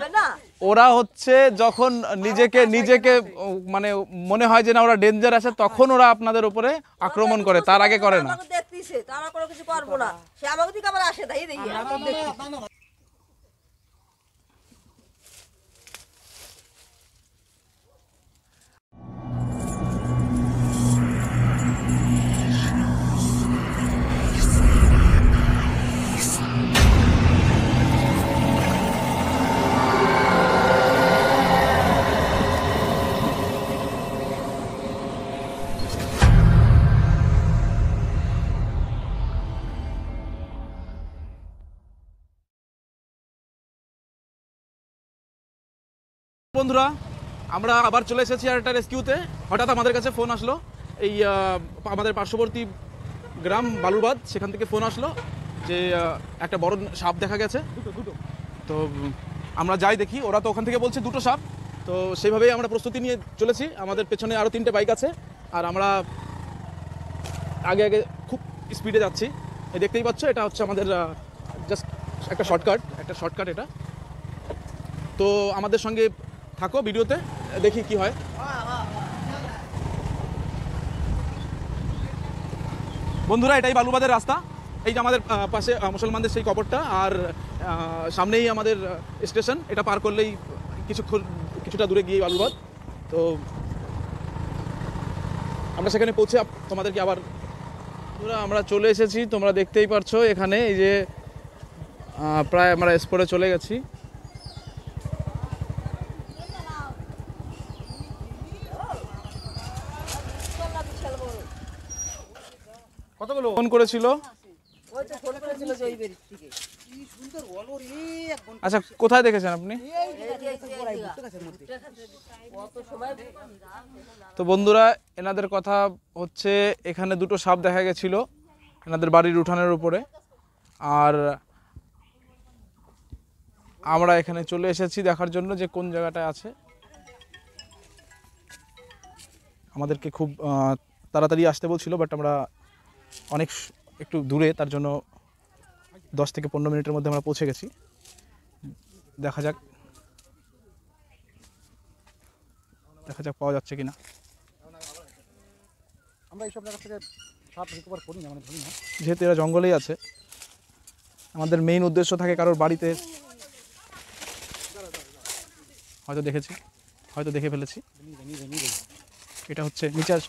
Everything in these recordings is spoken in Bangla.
যাবে না ওরা হচ্ছে যখন নিজেকে নিজেকে মানে মনে হয় যে না ওরা ডেঞ্জার আছে তখন ওরা আপনাদের উপরে আক্রমণ করে তার আগে করে না দেখতেছে কোনো কিছু পারবো না সে আমাকে দিকে আবার আসে তাই দেখি বন্ধুরা আমরা আবার চলে এসেছি আর একটা রেস্কিউতে হঠাৎ আমাদের কাছে ফোন আসলো এই আমাদের পার্শ্ববর্তী গ্রাম বালুরবাদ সেখান থেকে ফোন আসলো যে একটা বড় সাপ দেখা গেছে তো আমরা যাই দেখি ওরা তো ওখান থেকে বলছে দুটো সাপ তো সেইভাবেই আমরা প্রস্তুতি নিয়ে চলেছি আমাদের পেছনে আরও তিনটে বাইক আছে আর আমরা আগে আগে খুব স্পিডে যাচ্ছি এই দেখতেই পাচ্ছ এটা হচ্ছে আমাদের জাস্ট একটা শর্টকাট একটা শর্টকাট এটা তো আমাদের সঙ্গে থাকো ভিডিওতে দেখি কি হয় বন্ধুরা এটাই বালুবাদের রাস্তা এই যে আমাদের পাশে মুসলমানদের সেই কবরটা আর সামনেই আমাদের স্টেশন এটা পার করলেই কিছুক্ষণ কিছুটা দূরে গিয়ে বালুবাদ তো আমরা সেখানে পৌঁছে তোমাদেরকে আবার আমরা চলে এসেছি তোমরা দেখতেই পারছো এখানে এই যে প্রায় আমরা স্পোরে চলে গেছি করেছিল আচ্ছা কোথায় দেখেছেন আপনি তো বন্ধুরা এনাদের কথা হচ্ছে এখানে দুটো সাপ দেখা গেছিল এনাদের বাড়ির উঠানের উপরে আর আমরা এখানে চলে এসেছি দেখার জন্য যে কোন জায়গাটায় আছে আমাদেরকে খুব তাড়াতাড়ি আসতে বলছিল বাট আমরা অনেক একটু দূরে তার জন্য দশ থেকে পনেরো মিনিটের মধ্যে আমরা পৌঁছে গেছি দেখা যাক দেখা যাক পাওয়া যাচ্ছে কি না আমরা এইসব জায়গা থেকে সাপ রিকভার করি না মানে যেহেতু এরা জঙ্গলেই আছে আমাদের মেইন উদ্দেশ্য থাকে কারোর বাড়িতে হয়তো দেখেছি হয়তো দেখে ফেলেছি এটা হচ্ছে রিচার্জ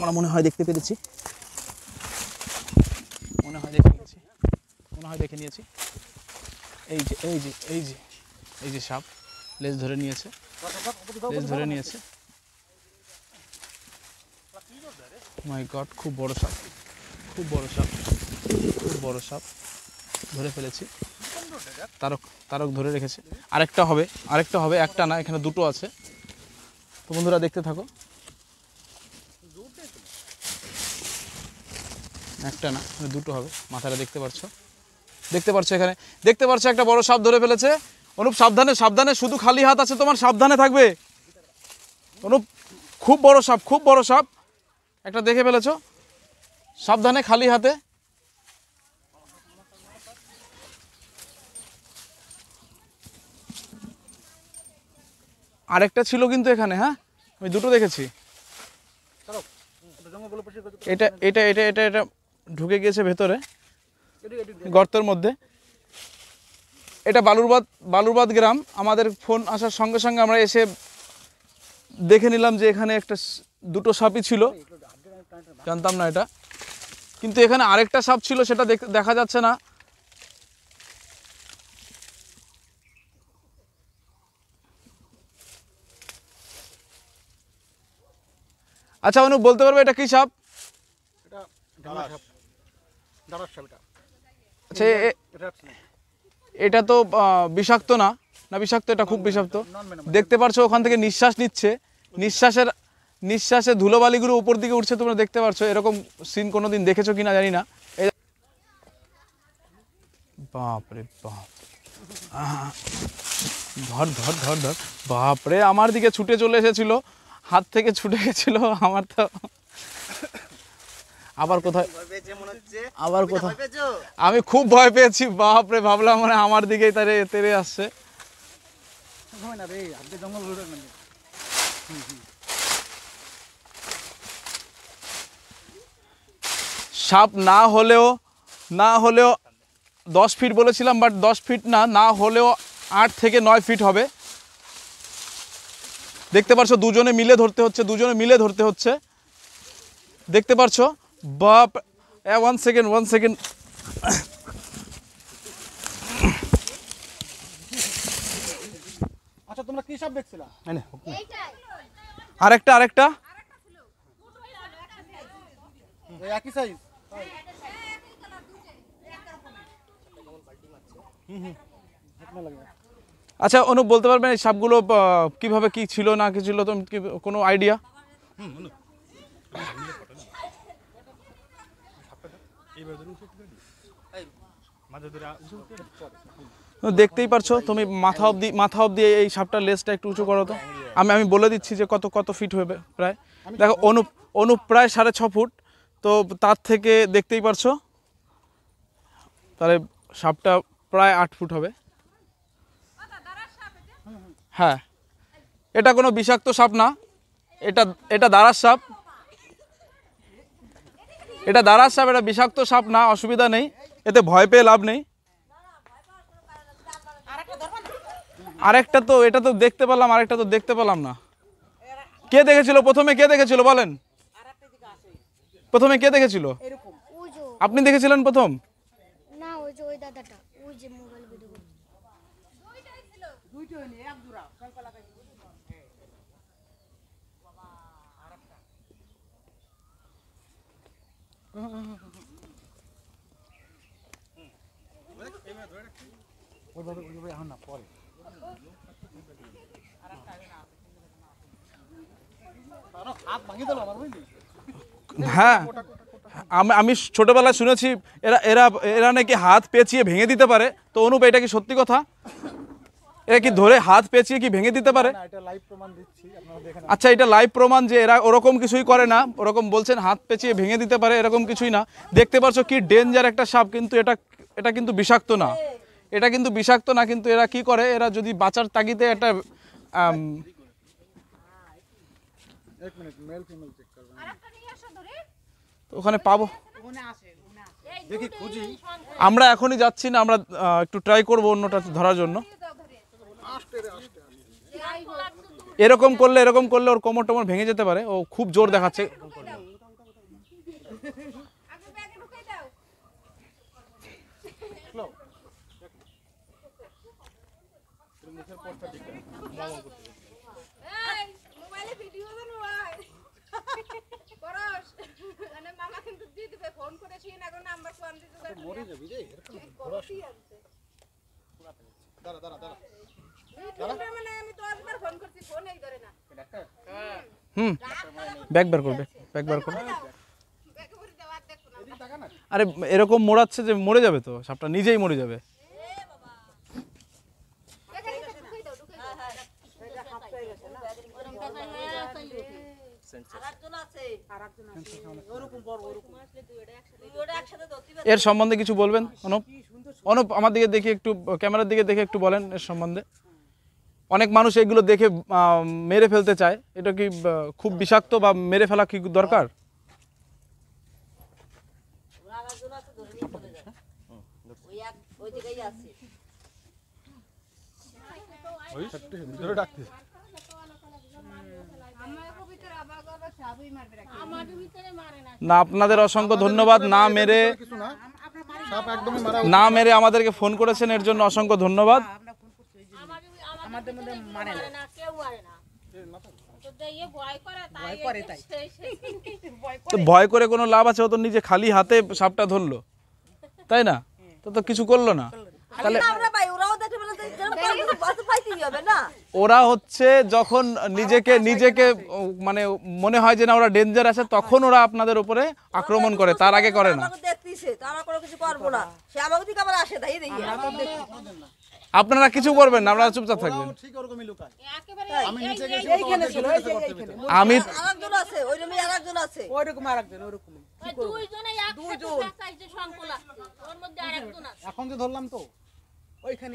আমরা মনে হয় দেখতে পেরেছি মনে হয় দেখে নিয়েছি মনে হয় দেখে নিয়েছি এই যে এই যে এই যে এই যে সাপ লেজ ধরে নিয়েছে লেজ ধরে নিয়েছে মাই oh গড খুব বড় সাপ খুব বড় সাপ খুব বড় সাপ ধরে ফেলেছি তারক তারক ধরে রেখেছে আরেকটা হবে আরেকটা হবে একটা না এখানে দুটো আছে তো বন্ধুরা দেখতে থাকো একটা না মানে দুটো হবে মাথাটা দেখতে পাচ্ছ দেখতে পাচ্ছ এখানে দেখতে পাচ্ছ একটা বড় সাপ ধরে ফেলেছে অনুপ সাবধানে সাবধানে শুধু খালি হাত আছে তোমার সাবধানে থাকবে অনুপ খুব বড় সাপ খুব বড় সাপ একটা দেখে ফেলেছ সাবধানে খালি হাতে আরেকটা ছিল কিন্তু এখানে হ্যাঁ আমি দুটো দেখেছি এটা এটা এটা এটা এটা ঢুকে গিয়েছে ভেতরে গর্তের মধ্যে এটা বালুরবাদ বালুরবাদ গ্রাম আমাদের ফোন আসার সঙ্গে সঙ্গে আমরা এসে দেখে নিলাম যে এখানে একটা দুটো সাপই ছিল জানতাম না এটা কিন্তু এখানে আরেকটা সাপ ছিল সেটা দেখা যাচ্ছে না আচ্ছা অনুপ বলতে পারবে এটা কি সাপ আচ্ছা, এটা তো বিষাক্ত না না বিষাক্ত এটা খুব বিষাক্ত দেখতে পারছো ওখান থেকে নিঃশ্বাস নিচ্ছে নিঃশ্বাসের নিঃশ্বাসে ধুলোবালিগুলো উপর দিকে উঠছে তোমরা দেখতে পারছো এরকম সিন কোনো দিন দেখেছো কিনা জানি না বাপরে বাপ ধর ধর ধর ধর বাপরে আমার দিকে ছুটে চলে এসেছিল হাত থেকে ছুটে গেছিল আমার তো আবার কোথায় আবার কোথায় আমি খুব ভয় পেয়েছি বাপরে ভাবলাম মানে আমার দিকেই তারে তেরে আসছে মানে। সাপ না হলেও না হলেও দশ ফিট বলেছিলাম বাট দশ ফিট না না হলেও আট থেকে নয় ফিট হবে দেখতে পারছো দুজনে মিলে ধরতে হচ্ছে দুজনে মিলে ধরতে হচ্ছে দেখতে পারছো বাপ ওয়ান সেকেন্ড ওয়ান সেকেন্ড আচ্ছা তোমরা কি সব দেখছিলাম আরেকটা আরেকটা আচ্ছা অনুপ বলতে পারবেন এই সাপগুলো কিভাবে কি ছিল না কি ছিল তো কোনো আইডিয়া দেখতেই পারছো তুমি মাথা অব্দি মাথা অব্দি এই সাপটা লেজটা একটু উঁচু করো তো আমি আমি বলে দিচ্ছি যে কত কত ফিট হবে প্রায় দেখো অনুপ অনুপ প্রায় সাড়ে ছ ফুট তো তার থেকে দেখতেই পারছো তাহলে সাপটা প্রায় আট ফুট হবে হ্যাঁ এটা কোনো বিষাক্ত সাপ না এটা এটা দাঁড়ার সাপ এটা দারাজ সাপ এটা বিষাক্ত সাপ না অসুবিধা নেই এতে ভয় পেয়ে লাভ নেই আরেকটা তো এটা তো দেখতে পেলাম আরেকটা তো দেখতে পেলাম না কে দেখেছিল প্রথমে কে দেখেছিল বলেন প্রথমে কে দেখেছিল আপনি দেখেছিলেন প্রথম না ওই যে ওই দাদাটা ওই যে হ্যাঁ আমি আমি ছোটোবেলায় শুনেছি এরা এরা এরা নাকি হাত পেঁচিয়ে ভেঙে দিতে পারে তো অনুপ এটা কি সত্যি কথা এরা কি ধরে হাত পেঁচিয়ে কি ভেঙে দিতে পারে আচ্ছা এটা লাইভ প্রমাণ যে এরা ওরকম কিছুই করে না ওরকম বলছেন হাত পেঁচিয়ে ভেঙে দিতে পারে এরকম কিছুই না দেখতে পাচ্ছ কি ডেঞ্জার একটা সাপ কিন্তু এটা এটা কিন্তু বিষাক্ত না এটা কিন্তু বিষাক্ত না কিন্তু এরা কি করে এরা যদি বাঁচার তাগিদে একটা ওখানে পাবো আমরা এখনই যাচ্ছি না আমরা একটু ট্রাই করব অন্যটা ধরার জন্য এরকম করলে এরকম করলে ওর কোমর টোমর ভেঙে যেতে পারে ও খুব জোর দেখাচ্ছে মুখের পরটা ঠিক মামা করতে এই মোবাইলে ভিডিও করস মানে মামা কিন্তু দিয়ে দিবে ফোন করে না কোন নাম্বার ফোন দিতে আচ্ছা, মরে যাবি রে এরকম করস দাঁড়া দাঁড়া দাঁড়া আরে এরকম মোড়াচ্ছে যে মরে যাবে তো সাপটা নিজেই মরে যাবে এর সম্বন্ধে কিছু বলবেন অনুপ অনুপ আমার দিকে দেখে একটু ক্যামেরার দিকে দেখে একটু বলেন এর সম্বন্ধে অনেক মানুষ এগুলো দেখে মেরে ফেলতে চায় এটা কি খুব বিষাক্ত বা মেরে ফেলা কি দরকার ওই না আপনাদের অসংখ্য ধন্যবাদ না মেরে না মেরে আমাদেরকে ফোন করেছেন এর জন্য অসংখ্য ধন্যবাদ ভয় করে কোনো লাভ আছে ও তো নিজে খালি হাতে সাপটা ধরলো তাই না হ্যাঁ। তো তো কিছু করলো না তাহলে ওরা হচ্ছে যখন নিজেকে নিজেকে মানে মনে হয় যে না ওরা ডেঞ্জার আছে তখন ওরা আপনাদের উপরে আক্রমণ করে তার আগে করে না আপনারা কিছু করবেন না আপনারা চুপচাপ থাকবেন আমি হ্যাঁ, এখন যে ধরলাম তো ওইখানে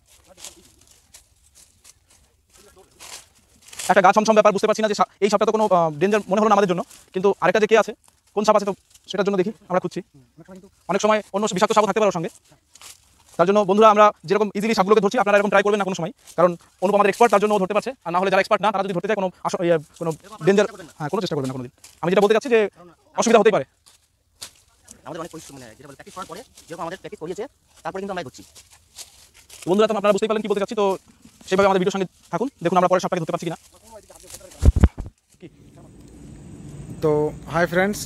একটা গাছ ছমছম ব্যাপার বুঝতে পারছি না যে এই সাপটা তো কোনো ডেঞ্জার মনে হলো না আমাদের জন্য কিন্তু আরেকটা যে কে আছে কোন সাপ আছে তো সেটার জন্য দেখি আমরা খুঁজছি অনেক সময় অন্য বিষাক্ত সাপও থাকতে পারে সঙ্গে তার জন্য বন্ধুরা আমরা যেরকম ইজিলি সাপগুলোকে ধরছি আপনারা এরকম ট্রাই করবেন না কোনো সময় কারণ অনুপ আমাদের এক্সপার্ট তার জন্য ধরতে পারছে আর না হলে যারা এক্সপার্ট না তারা যদি ধরতে চায় কোনো ইয়ে, কোনো ডেঞ্জার হ্যাঁ কোনো চেষ্টা করবেন না কোনোদিন আমি যেটা বলতে চাচ্ছি যে অসুবিধা হতেই পারে আমাদের অনেক পরিশ্রম মানে যেটা প্র্যাকটিস করার পরে যেরকম আমাদের প্র্যাকটিস করিয়েছে তারপরে কিন্তু আমরা ধরছি বন্ধুরা তো আপনারা বুঝতেই পারলেন কি বলতে চাচ্ছি তো সেভাবে আমাদের ভিডিওর সঙ্গে থাকুন দেখুন আমরা পরের সপ্তাহে ধরতে পারছি কিনা তো হাই ফ্রেন্ডস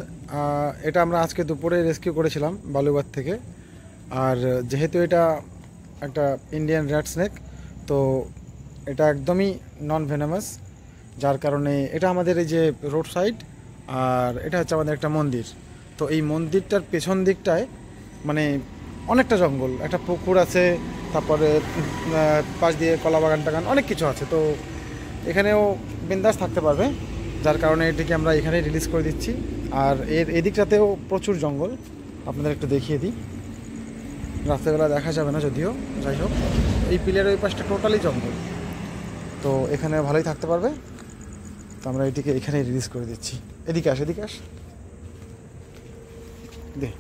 এটা আমরা আজকে দুপুরে রেস্কিউ করেছিলাম বালুবাদ থেকে আর যেহেতু এটা একটা ইন্ডিয়ান র্যাট স্নেক তো এটা একদমই নন ভেনামাস যার কারণে এটা আমাদের এই যে রোড সাইড আর এটা হচ্ছে আমাদের একটা মন্দির তো এই মন্দিরটার পেছন দিকটায় মানে অনেকটা জঙ্গল একটা পুকুর আছে তারপরে পাশ দিয়ে কলা বাগান টাগান অনেক কিছু আছে তো এখানেও বিন্দাস থাকতে পারবে যার কারণে এটিকে আমরা এখানে রিলিজ করে দিচ্ছি আর এর এদিকটাতেও প্রচুর জঙ্গল আপনাদের একটু দেখিয়ে দিই রাত্রেবেলা দেখা যাবে না যদিও যাই হোক এই পিলের ওই পাশটা টোটালি জঙ্গল তো এখানে ভালোই থাকতে পারবে তো আমরা এটিকে এখানেই রিলিজ করে দিচ্ছি এদিকে আস এদিকে আস দেখ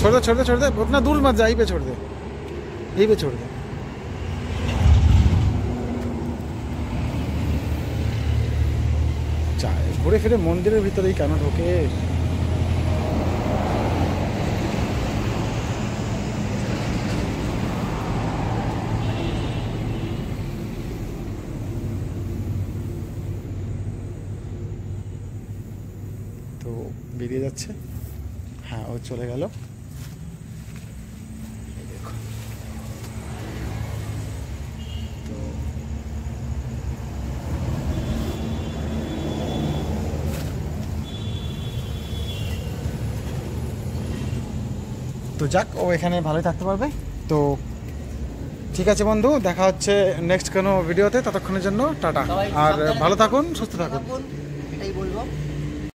छोड़ दे छोड़ दे छोड़ दे उतना दूर मत जा पे छोड़ दे यही पे छोड़ दे ঘুরে ফিরে মন্দিরের ভিতরেই কেন ঢোকে তো বেরিয়ে যাচ্ছে আবার চলে গেল তো যাক ও এখানে ভালোই থাকতে পারবে তো ঠিক আছে বন্ধু দেখা হচ্ছে নেক্সট কোনো ভিডিওতে ততক্ষণের জন্য টাটা আর ভালো থাকুন সুস্থ থাকুন